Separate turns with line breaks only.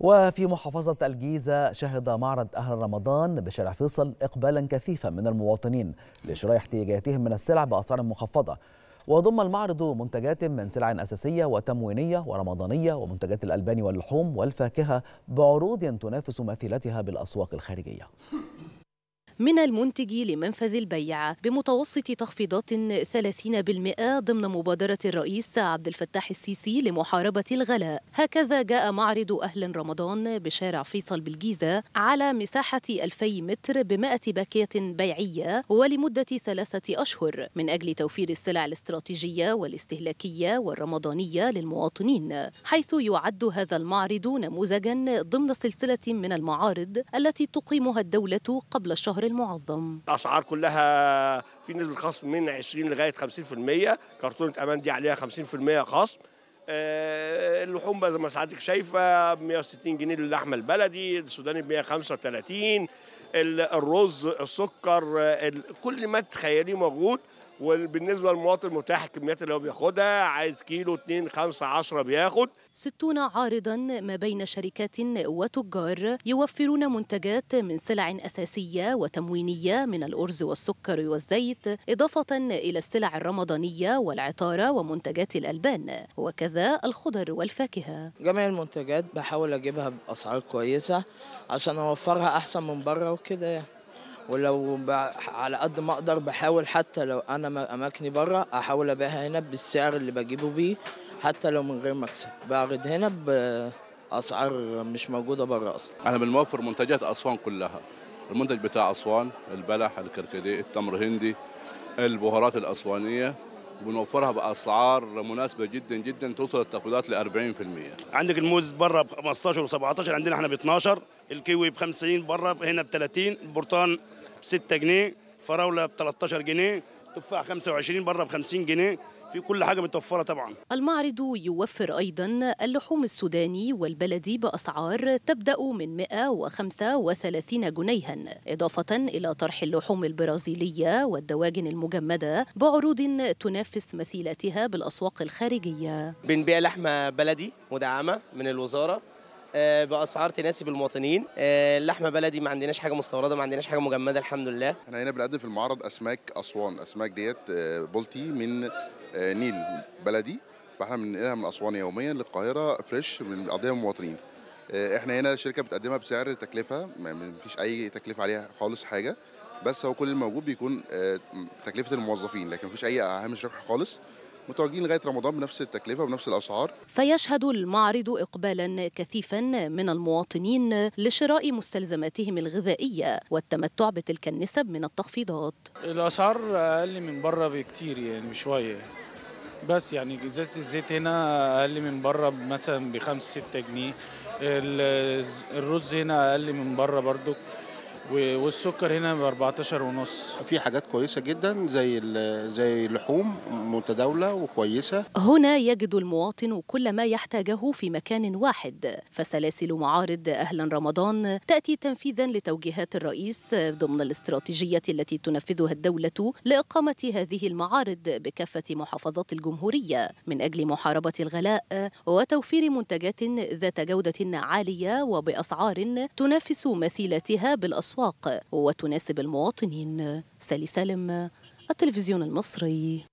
وفي محافظة الجيزة شهد معرض أهل رمضان بشارع فيصل إقبالا كثيفا من المواطنين لشراء احتياجاتهم من السلع بأسعار مخفضة وضم المعرض منتجات من سلع أساسية وتموينية ورمضانية ومنتجات الألبان واللحوم والفاكهة بعروض تنافس مثيلتها بالأسواق الخارجية من المنتج لمنفذ البيع بمتوسط تخفيضات 30% ضمن مبادرة الرئيس عبد الفتاح السيسي لمحاربة الغلاء هكذا جاء معرض أهل رمضان بشارع فيصل بالجيزة على مساحة 2000 متر بمائة باكية بيعية ولمدة ثلاثة أشهر من أجل توفير السلع الاستراتيجية والاستهلاكية والرمضانية للمواطنين حيث يعد هذا المعرض نموذجا ضمن سلسلة من المعارض التي تقيمها الدولة قبل الشهر المعظم الاسعار كلها في نسبه خصم من 20 لغايه 50% كرتونه امان دي عليها 50% خصم آه، اللحوم بقى زي ما سعادتك شايفه ب 160 جنيه للحمه البلدي السوداني ب 135 الرز السكر كل ما تخيليه موجود وبالنسبه للمواطن متاح الكميات اللي هو بياخدها عايز كيلو 2 5 10 بياخد 60 عارضا ما بين شركات وتجار يوفرون منتجات من سلع اساسيه وتموينيه من الارز والسكر والزيت اضافه الى السلع الرمضانيه والعطاره ومنتجات الالبان وكذا الخضر والفاكهه جميع المنتجات بحاول اجيبها باسعار كويسه عشان اوفرها احسن من بره وكده يعني ولو على قد ما اقدر بحاول حتى لو انا اماكني بره احاول ابيعها هنا بالسعر اللي بجيبه بيه حتى لو من غير مكسب بعرض هنا باسعار مش موجوده بره اصلا انا بنوفر منتجات اسوان كلها المنتج بتاع اسوان البلح الكركديه التمر هندي البهارات الاسوانيه بنوفرها باسعار مناسبه جدا جدا توصل التخفيضات ل 40% عندك الموز بره ب 15 و17 عندنا احنا ب 12 الكيوي ب 50 بره هنا ب 30 البرتقال 6 جنيه فراوله ب 13 جنيه تفاح 25 بره ب 50 جنيه في كل حاجة متوفرة طبعا المعرض يوفر أيضا اللحوم السوداني والبلدي بأسعار تبدأ من 135 جنيها إضافة إلى طرح اللحوم البرازيلية والدواجن المجمدة بعروض تنافس مثيلاتها بالأسواق الخارجية بنبيع لحمة بلدي مدعمة من الوزارة آه، باسعار تناسب المواطنين اللحمه آه، بلدي ما عندناش حاجه مستورده ما عندناش حاجه مجمده الحمد لله احنا هنا بنقدم في المعرض اسماك اسوان اسماك ديت آه، بولتي من نيل بلدي فاحنا بننقلها من اسوان يوميا للقاهره فريش بنقضيها المواطنين احنا هنا الشركه بتقدمها بسعر تكلفه ما فيش اي تكلفه عليها خالص حاجه بس هو كل الموجود بيكون تكلفه الموظفين لكن ما فيش اي هامش ربح خالص متواجدين لغايه رمضان بنفس التكلفه وبنفس الاسعار فيشهد المعرض اقبالا كثيفا من المواطنين لشراء مستلزماتهم الغذائيه والتمتع بتلك النسب من التخفيضات الاسعار اقل من بره بكتير يعني بشويه بس يعني ازازه الزيت هنا اقل من بره مثلا بخمس ستة جنيه الرز هنا اقل من بره برضو والسكر هنا ب 14 ونص في حاجات كويسه جدا زي زي اللحوم متداوله وكويسه هنا يجد المواطن كل ما يحتاجه في مكان واحد فسلاسل معارض اهلا رمضان تاتي تنفيذا لتوجيهات الرئيس ضمن الاستراتيجيه التي تنفذها الدوله لاقامه هذه المعارض بكافه محافظات الجمهوريه من اجل محاربه الغلاء وتوفير منتجات ذات جوده عاليه وباسعار تنافس مثيلاتها بالاسواق الأسواق وتناسب المواطنين سالي سالم التلفزيون المصري